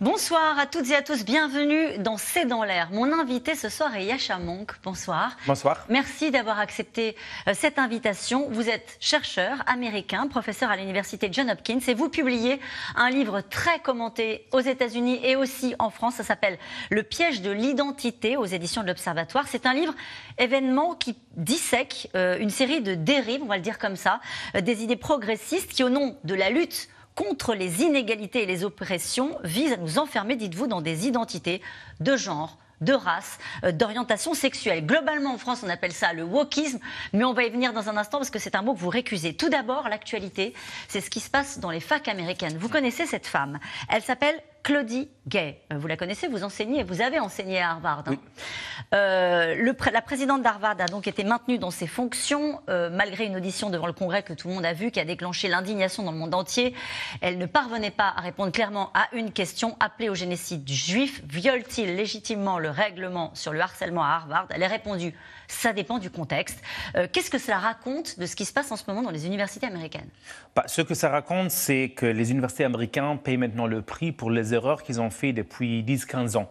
Bonsoir à toutes et à tous, bienvenue dans C'est dans l'air. Mon invité ce soir est Yasha Monk. Bonsoir. Bonsoir. Merci d'avoir accepté euh, cette invitation. Vous êtes chercheur américain, professeur à l'université John Hopkins et vous publiez un livre très commenté aux États-Unis et aussi en France. Ça s'appelle Le piège de l'identité aux éditions de l'Observatoire. C'est un livre événement qui dissèque euh, une série de dérives, on va le dire comme ça, euh, des idées progressistes qui, au nom de la lutte contre les inégalités et les oppressions vise à nous enfermer, dites-vous, dans des identités de genre, de race, euh, d'orientation sexuelle. Globalement, en France, on appelle ça le wokisme, mais on va y venir dans un instant parce que c'est un mot que vous récusez. Tout d'abord, l'actualité, c'est ce qui se passe dans les facs américaines. Vous connaissez cette femme. Elle s'appelle Claudie Gay. Euh, vous la connaissez, vous enseignez, vous avez enseigné à Harvard. Hein. Euh, la présidente d'Harvard a donc été maintenue dans ses fonctions, euh, malgré une audition devant le Congrès que tout le monde a vue, qui a déclenché l'indignation dans le monde entier. Elle ne parvenait pas à répondre clairement à une question appelée au génocide juif. Viole-t-il légitimement le règlement sur le harcèlement à Harvard Elle a répondu ça dépend du contexte. Qu'est-ce que cela raconte de ce qui se passe en ce moment dans les universités américaines bah, Ce que ça raconte, c'est que les universités américaines payent maintenant le prix pour les erreurs qu'ils ont fait depuis 10-15 ans,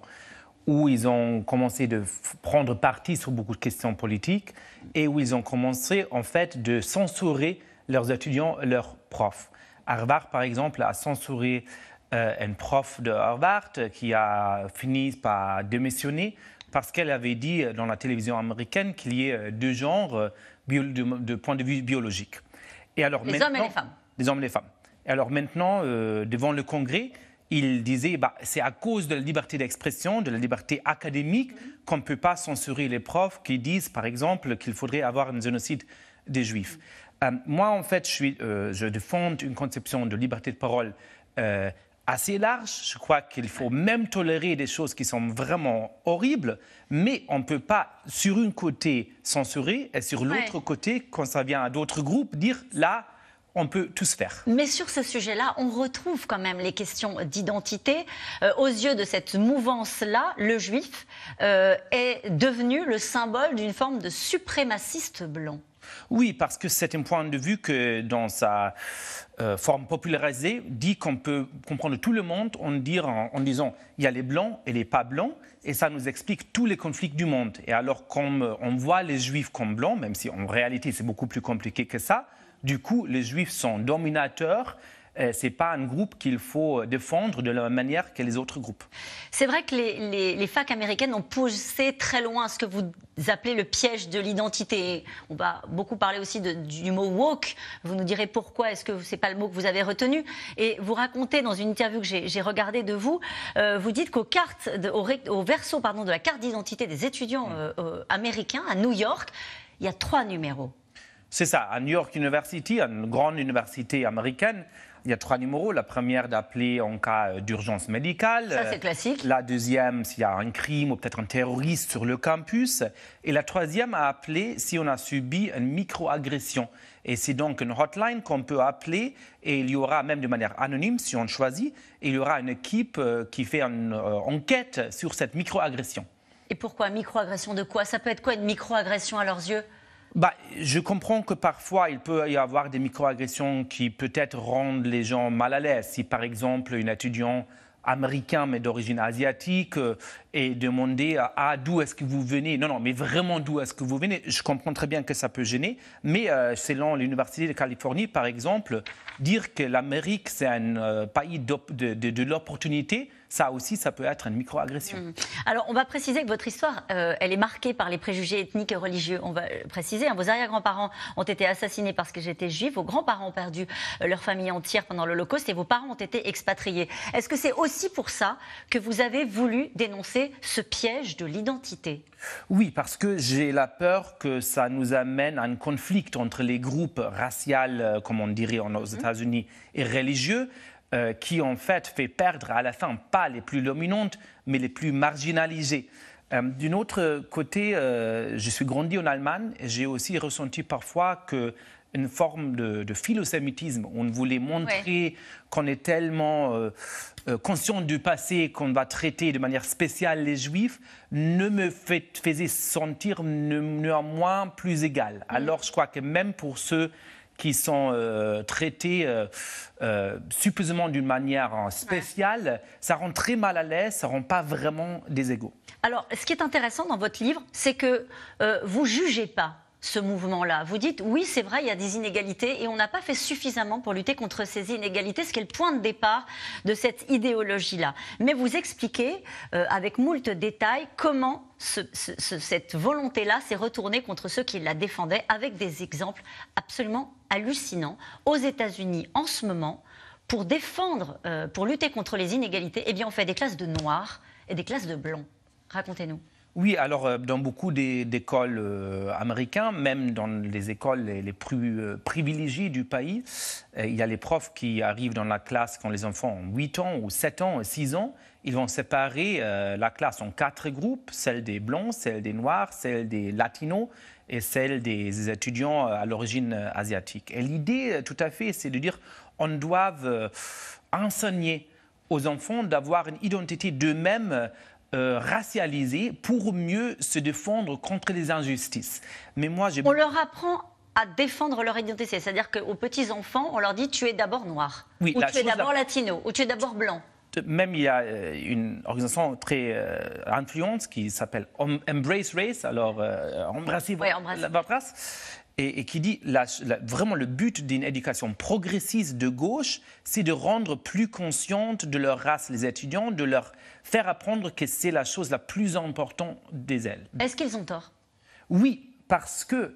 où ils ont commencé de prendre parti sur beaucoup de questions politiques et où ils ont commencé en fait de censurer leurs étudiants, leurs profs. Harvard, par exemple, a censuré une euh, un prof de Harvard qui a fini par démissionner parce qu'elle avait dit dans la télévision américaine qu'il y ait euh, deux genres euh, de, point de vue biologique. Et alors les hommes et les femmes. Les hommes et les femmes. Et alors maintenant, devant le Congrès, il disait bah, c'est à cause de la liberté d'expression, de la liberté académique, qu'on ne peut pas censurer les profs qui disent, par exemple, qu'il faudrait avoir un génocide des Juifs. Euh, moi, en fait, euh, je, défends une conception de liberté de parole euh, assez large. Je crois qu'il faut même tolérer des choses qui sont vraiment horribles, mais on ne peut pas, sur un côté, censurer et sur l'autre côté, quand ça vient à d'autres groupes, dire là, on peut tous faire. Mais sur ce sujet-là, on retrouve quand même les questions d'identité. Euh, aux yeux de cette mouvance-là, le juif euh, est devenu le symbole d'une forme de suprémaciste blanc. Oui, parce que c'est un point de vue que dans sa euh, forme popularisée dit qu'on peut comprendre tout le monde en, disant il y a les blancs et les pas blancs, et ça nous explique tous les conflits du monde. Et alors qu'on on voit les juifs comme blancs, même si en réalité c'est beaucoup plus compliqué que ça, du coup, les Juifs sont dominateurs euh, ce n'est pas un groupe qu'il faut défendre de la même manière que les autres groupes. C'est vrai que les, facs américaines ont poussé très loin ce que vous appelez le piège de l'identité. On va beaucoup parler aussi du mot woke. Vous nous direz pourquoi est-ce que ce n'est pas le mot que vous avez retenu. Et vous racontez dans une interview que j'ai regardée de vous, euh, vous dites qu'au verso de la carte d'identité des étudiants euh, américains à New York, il y a trois numéros. C'est ça, à New York University, une grande université américaine, il y a trois numéros. La première d'appeler en cas euh, d'urgence médicale. Ça, c'est classique. La deuxième, s'il y a un crime ou peut-être un terroriste sur le campus. Et la troisième à appeler si on a subi une microagression. Et c'est donc une hotline qu'on peut appeler et il y aura, même de manière anonyme, si on choisit, il y aura une équipe euh, qui fait une euh, enquête sur cette microagression. Et pourquoi microagression de quoi Ça peut être quoi une microagression à leurs yeux bah, je comprends que parfois, il peut y avoir des microagressions qui peut-être rendent les gens mal à l'aise. Si, par exemple, une étudiante américain mais d'origine asiatique euh, est et demander d'où est-ce que vous venez non non mais vraiment d'où est-ce que vous venez je comprends très bien que ça peut gêner mais euh, selon l'université de Californie par exemple dire que l'Amérique c'est un euh, pays de l'opportunité ça aussi, ça peut être une micro-agression. Mmh. Alors, on va préciser que votre histoire, euh, elle est marquée par les préjugés ethniques et religieux. On va euh, préciser, hein, vos arrière-grands-parents ont été assassinés parce que j'étais juive, vos grands-parents ont perdu euh, leur famille entière pendant l'Holocauste et vos parents ont été expatriés. Est-ce que c'est aussi pour ça que vous avez voulu dénoncer ce piège de l'identité Oui, parce que j'ai la peur que ça nous amène à un conflit entre les groupes raciaux, comme on dirait aux mmh. États-Unis, et religieux. Euh, qui en fait fait perdre à la fin pas les plus dominantes, mais les plus marginalisées. Euh, D'un autre côté, euh, je suis grandi en Allemagne et j'ai aussi ressenti parfois que une forme de, de philosémitisme. On voulait montrer qu'on est tellement conscient du passé qu'on va traiter de manière spéciale les juifs, ne me faisait sentir néanmoins plus égal. Mm. Alors je crois que même pour ceux qui sont euh, traités euh, euh, supposément d'une manière spéciale, ça rend très mal à l'aise, ça rend pas vraiment des égaux. Alors, ce qui est intéressant dans votre livre, c'est que vous jugez pas ce mouvement-là. Vous dites, oui, c'est vrai, il y a des inégalités et on n'a pas fait suffisamment pour lutter contre ces inégalités, ce qui est le point de départ de cette idéologie-là. Mais vous expliquez euh, avec moult détails comment cette volonté-là s'est retournée contre ceux qui la défendaient avec des exemples absolument hallucinants aux États-Unis en ce moment. Pour défendre, euh, pour lutter contre les inégalités, eh bien, on fait des classes de noirs et des classes de blancs. Racontez-nous. Oui, alors euh, dans beaucoup d'écoles euh, américaines, même dans les écoles les, plus euh, privilégiées du pays, il y a les profs qui arrivent dans la classe quand les enfants ont 8 ans ou 7 ans ou 6 ans. Ils vont séparer la classe en quatre groupes, celle des blancs, celle des noirs, celle des latinos et celle des étudiants à l'origine asiatique. Et l'idée, tout à fait, c'est de dire on doit enseigner aux enfants d'avoir une identité d'eux-mêmes euh, racialisés pour mieux se défendre contre les injustices. Mais moi, On leur apprend à défendre leur identité, c'est-à-dire qu'aux petits enfants, on leur dit tu es d'abord noir, ou tu es d'abord latino, ou tu es d'abord blanc même il y a euh, une organisation très euh, influente qui s'appelle Embrace Race, alors euh, embrasser votre race, et, qui dit la, vraiment le but d'une éducation progressiste de gauche, c'est de rendre plus consciente de leur race les étudiants, de leur faire apprendre que c'est la chose la plus importante des elles. Est-ce qu'ils ont tort Oui, parce que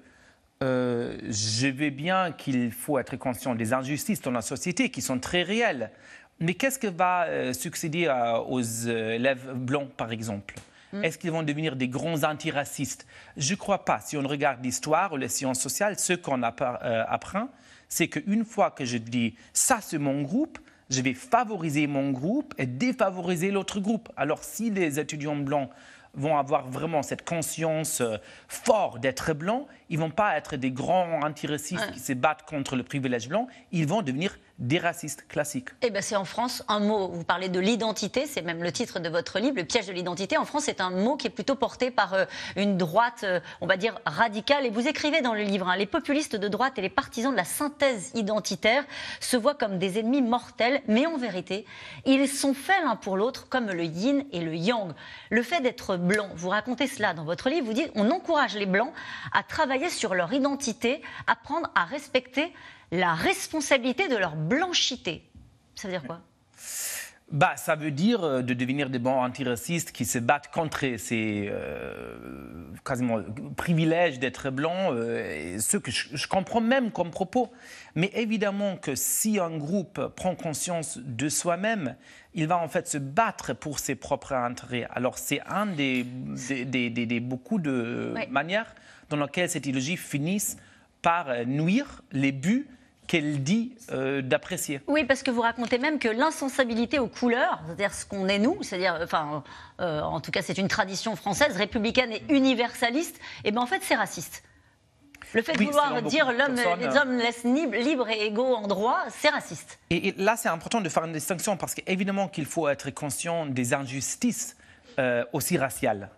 je veux bien qu'il faut être conscient des injustices dans la société qui sont très réelles. Mais qu'est-ce que va euh, succéder euh, aux euh, élèves blancs, par exemple mm. Est-ce qu'ils vont devenir des grands antiracistes Je ne crois pas. Si on regarde l'histoire ou les sciences sociales, ce qu'on apprend, c'est qu'une fois que je dis ça, c'est mon groupe, je vais favoriser mon groupe et défavoriser l'autre groupe. Alors si les étudiants blancs vont avoir vraiment cette conscience forte d'être blancs, ils ne vont pas être des grands antiracistes qui se battent contre le privilège blanc, ils vont devenir des racistes classiques. Eh ben c'est en France un mot. Vous parlez de l'identité, c'est même le titre de votre livre, Le piège de l'identité. En France, c'est un mot qui est plutôt porté par euh, une droite, euh, on va dire, radicale. Et vous écrivez dans le livre, hein, les populistes de droite et les partisans de la synthèse identitaire se voient comme des ennemis mortels, mais en vérité, ils sont faits l'un pour l'autre comme le yin et le yang. Le fait d'être blanc, vous racontez cela dans votre livre, vous dites, on encourage les blancs à travailler sur leur identité, apprendre à respecter la responsabilité de leur blanchité. Ça veut dire quoi bah, ça veut dire euh, de devenir des bons antiracistes qui se battent contre ces euh, quasiment privilèges d'être blanc, euh, ce que je, comprends même comme propos. Mais évidemment que si un groupe prend conscience de soi-même, il va en fait se battre pour ses propres intérêts. Alors c'est un des, des, des, beaucoup de manières dans lesquelles cette idéologie finit par nuire les buts qu'elle dit euh, d'apprécier. Oui, parce que vous racontez même que l'insensibilité aux couleurs, c'est-à-dire ce qu'on est nous, c'est-à-dire, euh, enfin, euh, en tout cas, c'est une tradition française, républicaine et universaliste, et eh bien en fait, c'est raciste. Le fait de vouloir dire l'homme, les hommes laissent libres et égaux en droit, c'est raciste. Et, là, c'est important de faire une distinction parce qu'évidemment qu'il faut être conscient des injustices aussi raciales.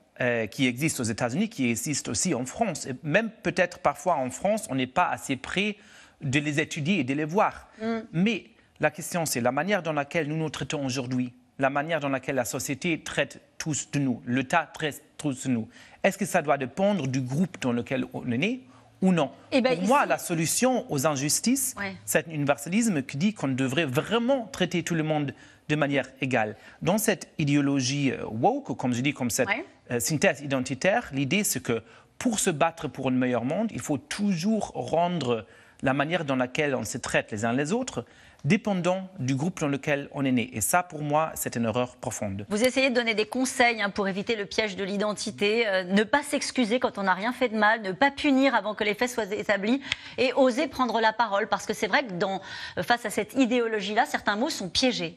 qui existent aux États-Unis, qui existent aussi en France. Et même peut-être parfois en France, on n'est pas assez près de les étudier et de les voir. Mm. Mais la question, c'est la manière dans laquelle nous nous traitons aujourd'hui, la manière dans laquelle la société traite tous de nous, l'État traite tous de nous. Est-ce que ça doit dépendre du groupe dans lequel on est né ou non eh ben, Pour moi, la solution aux injustices, c'est un universalisme qui dit qu'on devrait vraiment traiter tout le monde de manière égale. Dans cette idéologie euh, woke, comme je dis, comme cette euh, synthèse identitaire, l'idée c'est que pour se battre pour un meilleur monde, il faut toujours rendre la manière dans laquelle on se traite les uns les autres, dépendant du groupe dans lequel on est né. Et ça, pour moi, c'est une erreur profonde. Vous essayez de donner des conseils hein, pour éviter le piège de l'identité, euh, ne pas s'excuser quand on n'a rien fait de mal, ne pas punir avant que les faits soient établis et oser prendre la parole, parce que c'est vrai que dans, euh, face à cette idéologie-là, certains mots sont piégés.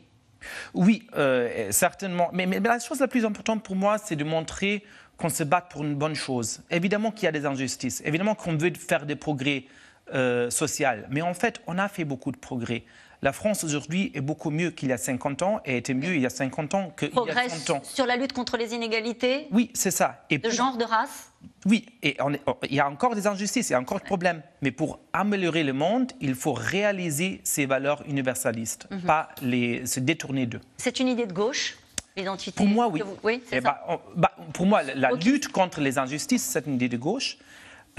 Oui, euh, certainement. Mais, mais, la chose la plus importante pour moi, c'est de montrer qu'on se bat pour une bonne chose. Évidemment qu'il y a des injustices, évidemment qu'on veut faire des progrès social, euh, sociale. Mais en fait, on a fait beaucoup de progrès. La France aujourd'hui est beaucoup mieux qu'il y a 50 ans et était mieux il y a 50 ans qu'il y a 30 ans. Sur la lutte contre les inégalités Oui, c'est ça. Et de genre, de race Oui, et on il y a encore des injustices, il y a encore des problèmes. Mais pour améliorer le monde, il faut réaliser ces valeurs universalistes, mhm. pas les... se détourner d'eux. C'est une idée de gauche L'identité Pour moi, oui. oui eh ça. Bah, bah, pour moi, la lutte contre les injustices, c'est une idée de gauche.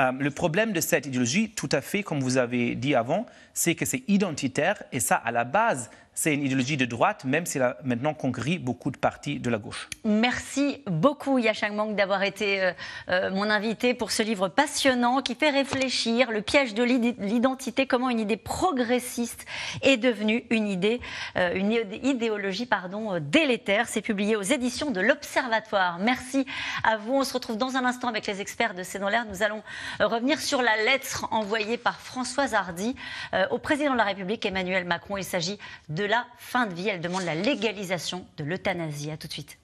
Euh, le problème de cette idéologie, tout à fait comme vous avez dit avant, c'est que c'est identitaire et ça, à la base, c'est une idéologie de droite, même si a maintenant qu'on beaucoup de partis de la gauche. Merci beaucoup, Yachang Mang, d'avoir été euh, euh, mon invité pour ce livre passionnant qui fait réfléchir le piège de l'identité, comment une idée progressiste est devenue une idée, euh, une idéologie pardon, délétère. C'est publié aux éditions de l'Observatoire. Merci à vous. On se retrouve dans un instant avec les experts de C'est dans l'air. Nous allons revenir sur la lettre envoyée par Françoise Hardy au président de la République, Emmanuel Macron. Il s'agit de la fin de vie. Elle demande la légalisation de l'euthanasie. À tout de suite.